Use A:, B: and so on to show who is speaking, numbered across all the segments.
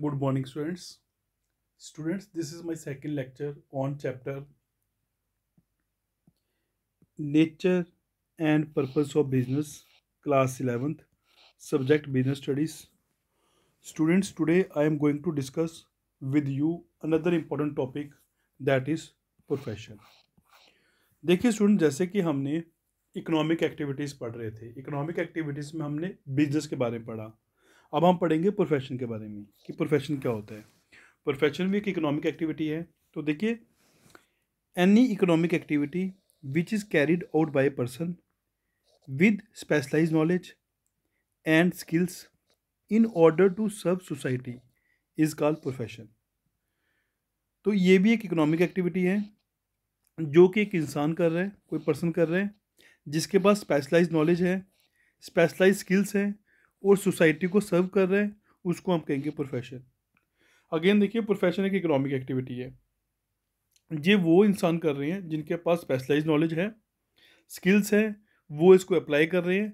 A: Good morning students students this is my second lecture on chapter nature and purpose of business class eleventh subject business studies students today I am going to discuss with you another important topic that is profession देखिए student जैसे कि हमने economic activities पढ़ रहे थे economic activities में हमने business के बारे में पढ़ा अब हम पढ़ेंगे प्रोफेशन के बारे में कि प्रोफेशन क्या होता है प्रोफेशन भी एक इकोनॉमिक एक्टिविटी है तो देखिए any economic activity which is carried out by person with specialise knowledge and skills in order to serve society is called profession तो ये भी एक इकोनॉमिक एक्टिविटी है जो कि एक इंसान कर रहे हैं कोई पर्सन कर रहे हैं जिसके पास स्पेशलाइज नॉलेज है स्पेशलाइज स्किल्स हैं और सोसाइटी को सर्व कर रहे हैं उसको हम कहेंगे प्रोफेशन अगेन देखिए प्रोफेशन एक इकोनॉमिक एक्टिविटी है ये वो इंसान कर रहे हैं जिनके पास स्पेशलाइज नॉलेज है स्किल्स हैं वो इसको अप्लाई कर रहे हैं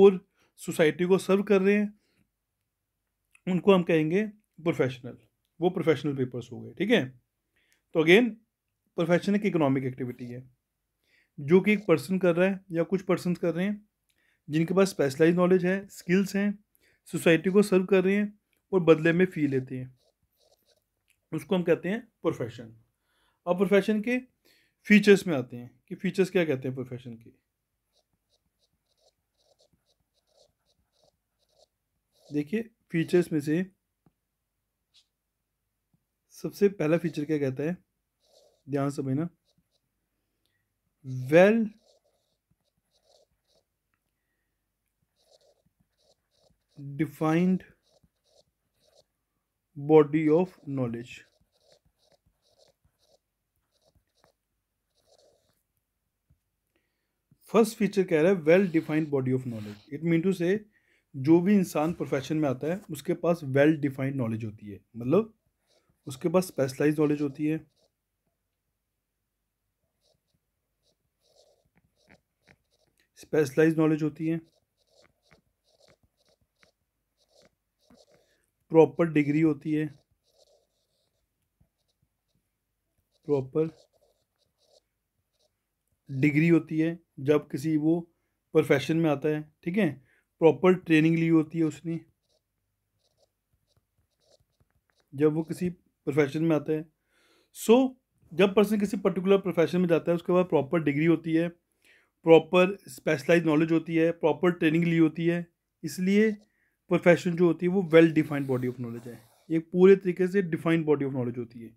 A: और सोसाइटी को सर्व कर रहे हैं उनको हम कहेंगे प्रोफेशनल वो प्रोफेशनल पेपर्स हो गए ठीक है तो अगेन प्रोफेशन एक इकोनॉमिक एक्टिविटी है जो कि एक पर्सन कर रहा है या कुछ पर्सन कर रहे हैं जिनके पास स्पेशलाइज नॉलेज है स्किल्स हैं सोसाइटी को सर्व कर रहे हैं और बदले में फ़ी लेते हैं उसको हम कहते हैं प्रोफेशन अब प्रोफेशन के फीचर्स में आते हैं कि फीचर्स क्या कहते हैं प्रोफेशन के देखिए फीचर्स में से सबसे पहला फीचर क्या कहता है ध्यान समझना well defined body of knowledge. First feature कह रहा है well defined body of knowledge it mean to say जो भी इंसान प्रोफेशन में आता है उसके पास वेल डिफाइंड नॉलेज होती है मतलब उसके पास स्पेशलाइज नॉलेज होती है स्पेशलाइज नॉलेज होती है प्रॉपर डिग्री होती है प्रॉपर डिग्री होती है जब किसी वो प्रोफेशन में आता है ठीक है प्रॉपर ट्रेनिंग ली होती है उसने जब वो किसी प्रोफेशन में आता है सो so, जब पर्सन किसी पर्टिकुलर प्रोफेशन में जाता है उसके बाद प्रॉपर डिग्री होती है प्रॉपर स्पेशलाइज नॉलेज होती है प्रॉपर ट्रेनिंग ली होती है इसलिए प्रोफेशन जो होती है वो well defined body of knowledge है एक पूरे तरीके से डिफाइंड बॉडी ऑफ नॉलेज होती है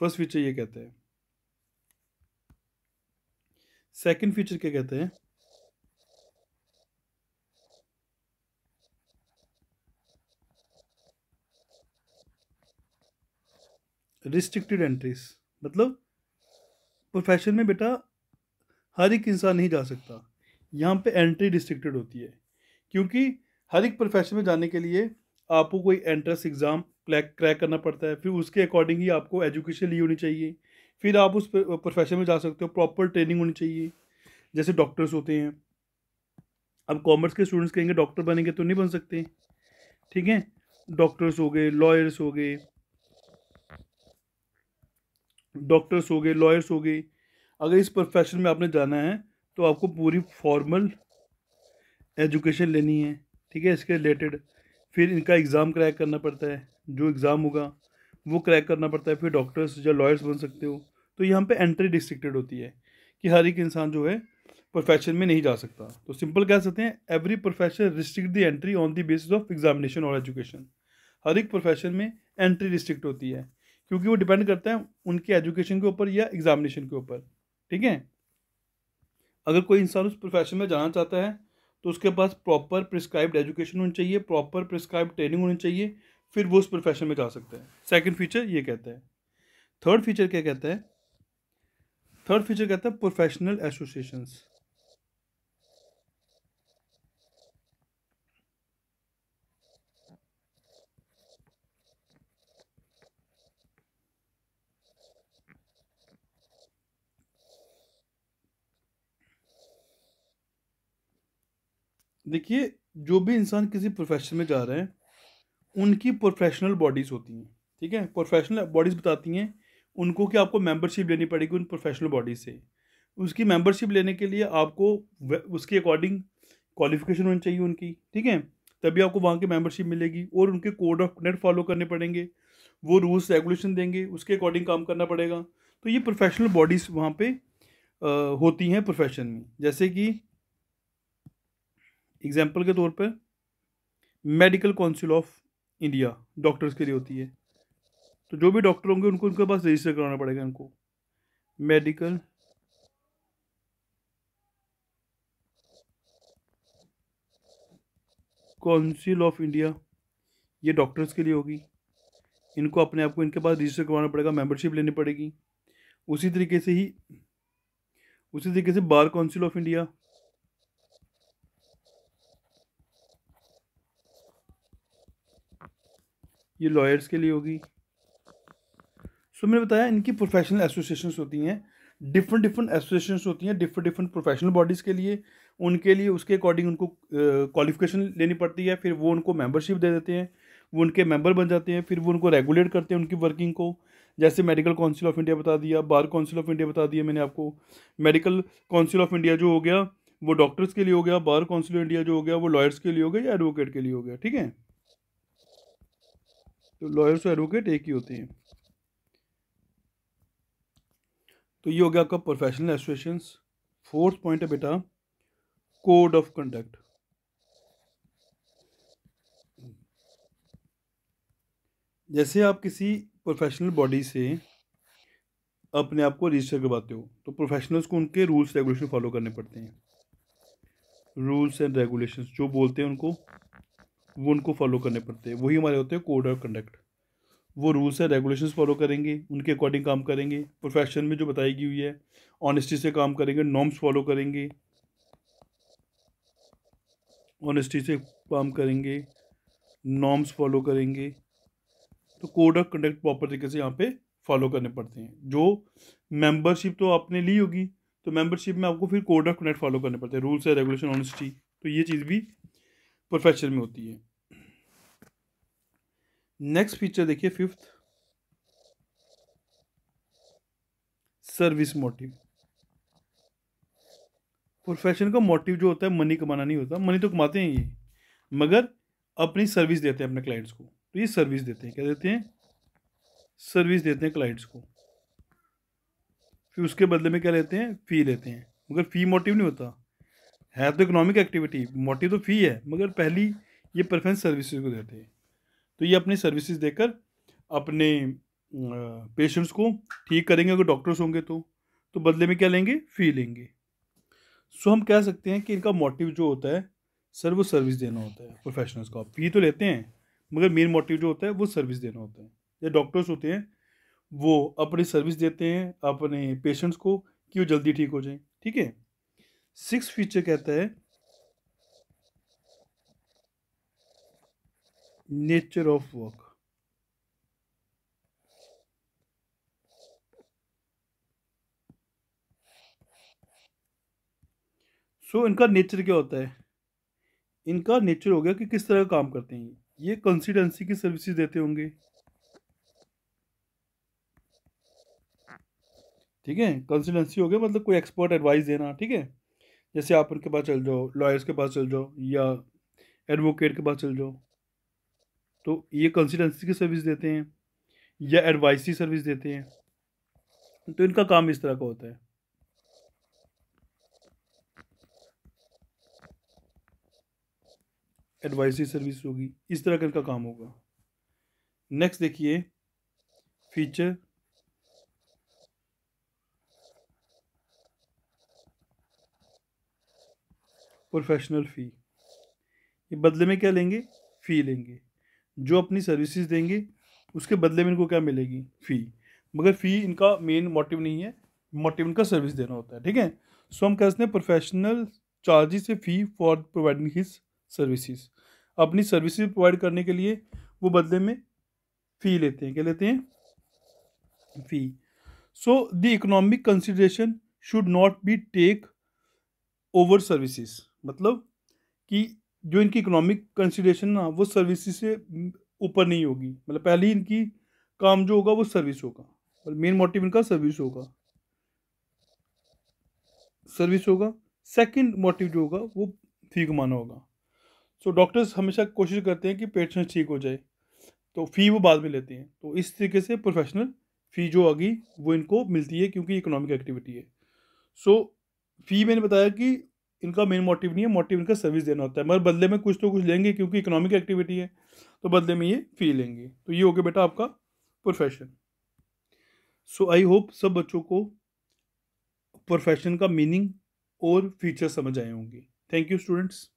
A: फर्स्ट फीचर ये कहते हैं सेकंड फीचर क्या कहते हैं रिस्ट्रिक्टेड एंट्रीज मतलब प्रोफेशन में बेटा हर एक इंसान नहीं जा सकता यहाँ पे एंट्री रिस्ट्रिक्टेड होती है क्योंकि हर एक प्रोफेशन में जाने के लिए आपको कोई एंट्रेंस एग्ज़ाम क्रैक करना पड़ता है फिर उसके अकॉर्डिंग ही आपको एजुकेशन ली होनी चाहिए फिर आप उस प्रोफेशन में जा सकते हो प्रॉपर ट्रेनिंग होनी चाहिए जैसे डॉक्टर्स होते हैं अब कॉमर्स के स्टूडेंट्स कहेंगे डॉक्टर बनेंगे तो नहीं बन सकते ठीक है डॉक्टर्स हो गए लॉयर्स हो गए डॉक्टर्स हो गए लॉयर्स हो गए अगर इस प्रोफेशन में आपने जाना है तो आपको पूरी फॉर्मल एजुकेशन लेनी है ठीक है इसके रिलेटेड फिर इनका एग्ज़ाम क्रैक करना पड़ता है जो एग्ज़ाम होगा वो क्रैक करना पड़ता है फिर डॉक्टर्स या लॉयर्स बन सकते हो तो यहाँ पे एंट्री रिस्ट्रिक्टेड होती है कि हर एक इंसान जो है प्रोफेशन में नहीं जा सकता तो सिंपल कह सकते हैं every profession restrict the entry on the basis of examination और एजुकेशन हर एक प्रोफेशन में एंट्री रिस्ट्रिक्ट होती है क्योंकि वो डिपेंड करता है उनके एजुकेशन के ऊपर या एग्जामिनेशन के ऊपर ठीक है अगर कोई इंसान उस प्रोफेशन में जाना चाहता है तो उसके पास प्रॉपर प्रिस्क्राइब्ड एजुकेशन होनी चाहिए प्रॉपर प्रिस्क्राइब ट्रेनिंग होनी चाहिए फिर वो उस प्रोफेशन में जा सकता है सेकेंड फीचर ये कहता है थर्ड फीचर क्या कहता है थर्ड फीचर कहता है प्रोफेशनल एसोसिएशंस देखिए जो भी इंसान किसी प्रोफेशन में जा रहे हैं उनकी प्रोफेशनल बॉडीज़ होती हैं ठीक है प्रोफेशनल बॉडीज़ बताती हैं उनको कि आपको मेंबरशिप लेनी पड़ेगी उन प्रोफेशनल बॉडीज से उसकी मेंबरशिप लेने के लिए आपको उसके अकॉर्डिंग क्वालिफिकेशन होनी चाहिए उनकी ठीक है तभी आपको वहाँ की मेंबरशिप मिलेगी और उनके कोड ऑफ कंडक्ट फॉलो करने पड़ेंगे वो रूल्स रेगुलेशन देंगे उसके अकॉर्डिंग काम करना पड़ेगा तो ये प्रोफेशनल बॉडीज़ वहाँ पर होती हैं प्रोफेशन में जैसे कि एग्जाम्पल के तौर पर medical council of India doctors के लिए होती है तो जो भी डॉक्टर होंगे उनको उनके पास रजिस्टर कराना पड़ेगा इनको मेडिकल काउंसिल ऑफ इंडिया ये डॉक्टर्स के लिए होगी इनको अपने आप को इनके पास रजिस्टर करवाना पड़ेगा मेंबरशिप लेनी पड़ेगी उसी तरीके से ही उसी तरीके से बार काउंसिल ऑफ इंडिया ये लॉयर्स के लिए होगी सो मैंने बताया इनकी प्रोफेशनल एसोसिएशंस होती हैं डिफरेंट डिफरेंट एसोसिएशंस होती हैं डिफरेंट डिफरेंट प्रोफेशनल बॉडीज़ के लिए उनके लिए उसके अकॉर्डिंग उनको क्वालिफिकेशन लेनी पड़ती है फिर वो उनको मेंबरशिप दे देते हैं वो उनके मेंबर बन जाते हैं फिर वो उनको रेगुलेट करते हैं उनकी वर्किंग को जैसे मेडिकल काउंसिल ऑफ इंडिया बता दिया बार काउंसिल ऑफ इंडिया बता दिया मैंने आपको मेडिकल काउंसिल ऑफ इंडिया जो हो गया वो डॉक्टर्स के लिए हो गया बार काउंसिल ऑफ इंडिया जो हो गया वो लॉयर्स के लिए हो गया या एडवोकेट के लिए हो गया ठीक है तो लॉयर्स और एडवोकेट एक ही होते हैं तो ये हो गया आपका प्रोफेशनल एसोसिएशन फोर्थ पॉइंट है बेटा कोड ऑफ कंडक्ट जैसे आप किसी प्रोफेशनल बॉडी से अपने आप को रजिस्टर करवाते हो तो प्रोफेशनल्स को उनके रूल्स रेगुलेशन फॉलो करने पड़ते हैं रूल्स एंड रेगुलेशंस जो बोलते हैं उनको वो उनको फॉलो करने पड़ते हैं वही हमारे होते हैं कोड ऑफ कंडक्ट वो रूल्स एंड रेगुलेशन फॉलो करेंगे उनके अकॉर्डिंग काम करेंगे प्रोफेशन में जो बताई गई हुई है ऑनेस्टी से काम करेंगे नॉर्म्स फॉलो करेंगे ऑनेस्टी से काम करेंगे नॉर्म्स फॉलो करेंगे तो कोड ऑफ कंडक्ट प्रॉपर तरीके से यहाँ पे फॉलो करने पड़ते हैं जो मेंबरशिप तो आपने ली होगी तो मेंबरशिप में आपको फिर कोड ऑफ कंडक्ट फॉलो करने पड़ते हैं रूल्स है रेगुलेशन ऑनेस्टी तो ये चीज़ भी प्रोफेशन में होती है नेक्स्ट फीचर देखिए फिफ्थ सर्विस मोटिव प्रोफेशन का मोटिव जो होता है मनी कमाना नहीं होता मनी तो कमाते हैं ये मगर अपनी सर्विस देते हैं अपने क्लाइंट्स को तो ये सर्विस देते हैं क्या देते हैं सर्विस देते हैं क्लाइंट्स को फिर उसके बदले में क्या लेते हैं फ़ी लेते हैं मगर फ़ी मोटिव नहीं होता है तो इकोनॉमिक एक्टिविटी मोटी तो फी है मगर पहली ये प्रेफरेंस सर्विसेज को देते हैं तो ये अपनी सर्विसेज देकर अपने पेशेंट्स को ठीक करेंगे अगर डॉक्टर्स होंगे तो तो बदले में क्या लेंगे फ़ी लेंगे सो हम कह सकते हैं कि इनका मोटिव जो होता है सर वो सर्विस देना होता है प्रोफेशनल्स को फी तो लेते हैं मगर मेन मोटिव जो होता है वो सर्विस देना होता है या डॉक्टर्स होते हैं वो अपनी सर्विस देते हैं अपने पेशेंट्स को कि वो जल्दी ठीक हो जाए ठीक है सिक्स फीचर कहता है नेचर ऑफ वर्क सो इनका नेचर क्या होता है इनका नेचर हो गया कि किस तरह का काम करते हैं ये कंसिडेंसी की सर्विसेज देते होंगे ठीक है कंसिडेंसी हो गया मतलब कोई एक्सपर्ट एडवाइस देना ठीक है जैसे आप उनके पास चल जाओ लॉयर्स के पास चल जाओ या एडवोकेट के पास चल जाओ तो ये कंसल्टेंसी की सर्विस देते हैं या एडवाइस की सर्विस देते हैं तो इनका काम इस तरह का होता है एडवाइसरी सर्विस होगी इस तरह का इनका काम होगा नेक्स्ट देखिए फीचर प्रोफेशनल फ़ी ये बदले में क्या लेंगे फ़ी लेंगे जो अपनी सर्विसेज देंगे उसके बदले में इनको क्या मिलेगी फ़ी मगर फ़ी इनका मेन मोटिव नहीं है मोटिव इनका सर्विस देना होता है ठीक है सो हम कहते हैं प्रोफेशनल चार्जेस से fee for providing his services अपनी सर्विसेज प्रोवाइड करने के लिए वो बदले में फ़ी लेते हैं क्या लेते हैं fee so the economic consideration should not be take over services मतलब कि जो इनकी इकोनॉमिक कंसिडरेशन ना वो सर्विस से ऊपर नहीं होगी मतलब पहले इनकी काम जो होगा वो सर्विस होगा और मेन मोटिव इनका सर्विस होगा सर्विस होगा सेकंड मोटिव जो होगा वो फी कमाना होगा सो so, डॉक्टर्स हमेशा कोशिश करते हैं कि पेशेंट ठीक हो जाए तो फ़ी वो बाद में लेते हैं तो इस तरीके से प्रोफेशनल फ़ी जो आगी वो इनको मिलती है क्योंकि इकोनॉमिक एक्टिविटी है सो so, फ़ी मैंने बताया कि इनका मेन मोटिव नहीं है मोटिव इनका सर्विस देना होता है मगर बदले में कुछ तो कुछ लेंगे क्योंकि इकोनॉमिक एक्टिविटी है तो बदले में ये फ़ी लेंगे तो ये हो गया बेटा आपका प्रोफेशन सो आई होप सब बच्चों को प्रोफेशन का मीनिंग और फीचर समझ आए होंगे थैंक यू स्टूडेंट्स